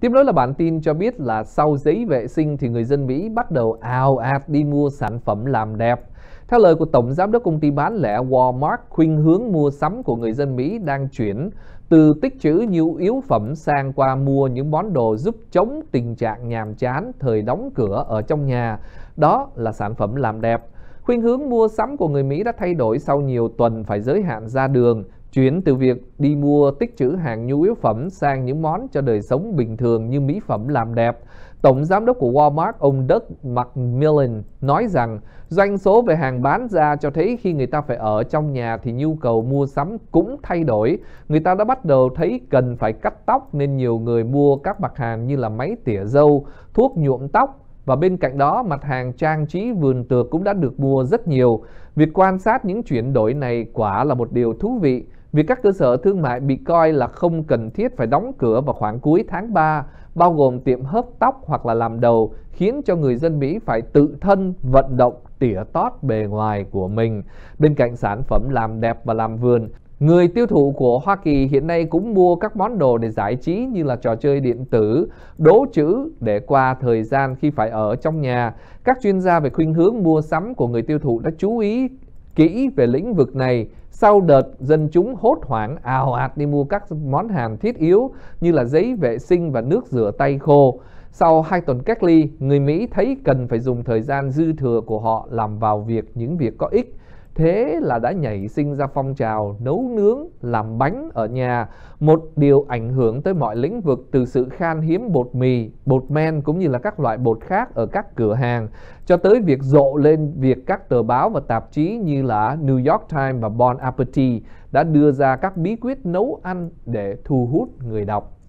Tiếp nối là bản tin cho biết là sau giấy vệ sinh thì người dân Mỹ bắt đầu ao ạt đi mua sản phẩm làm đẹp. Theo lời của Tổng Giám đốc công ty bán lẻ Walmart, khuynh hướng mua sắm của người dân Mỹ đang chuyển từ tích trữ nhiều yếu phẩm sang qua mua những món đồ giúp chống tình trạng nhàm chán thời đóng cửa ở trong nhà. Đó là sản phẩm làm đẹp. Khuynh hướng mua sắm của người Mỹ đã thay đổi sau nhiều tuần phải giới hạn ra đường chuyển từ việc đi mua tích trữ hàng nhu yếu phẩm sang những món cho đời sống bình thường như mỹ phẩm làm đẹp. Tổng giám đốc của Walmart, ông Doug McMillan, nói rằng doanh số về hàng bán ra cho thấy khi người ta phải ở trong nhà thì nhu cầu mua sắm cũng thay đổi. Người ta đã bắt đầu thấy cần phải cắt tóc nên nhiều người mua các mặt hàng như là máy tỉa dâu, thuốc nhuộm tóc, và bên cạnh đó mặt hàng trang trí vườn tược cũng đã được mua rất nhiều. Việc quan sát những chuyển đổi này quả là một điều thú vị. Việc các cơ sở thương mại bị coi là không cần thiết phải đóng cửa vào khoảng cuối tháng 3, bao gồm tiệm hớt tóc hoặc là làm đầu, khiến cho người dân Mỹ phải tự thân vận động tỉa tót bề ngoài của mình. Bên cạnh sản phẩm làm đẹp và làm vườn, Người tiêu thụ của Hoa Kỳ hiện nay cũng mua các món đồ để giải trí như là trò chơi điện tử, đố chữ để qua thời gian khi phải ở trong nhà. Các chuyên gia về khuynh hướng mua sắm của người tiêu thụ đã chú ý kỹ về lĩnh vực này sau đợt dân chúng hốt hoảng ào ạt đi mua các món hàng thiết yếu như là giấy vệ sinh và nước rửa tay khô. Sau 2 tuần cách ly, người Mỹ thấy cần phải dùng thời gian dư thừa của họ làm vào việc những việc có ích Thế là đã nhảy sinh ra phong trào nấu nướng, làm bánh ở nhà, một điều ảnh hưởng tới mọi lĩnh vực từ sự khan hiếm bột mì, bột men cũng như là các loại bột khác ở các cửa hàng, cho tới việc rộ lên việc các tờ báo và tạp chí như là New York Times và Bon Appetit đã đưa ra các bí quyết nấu ăn để thu hút người đọc.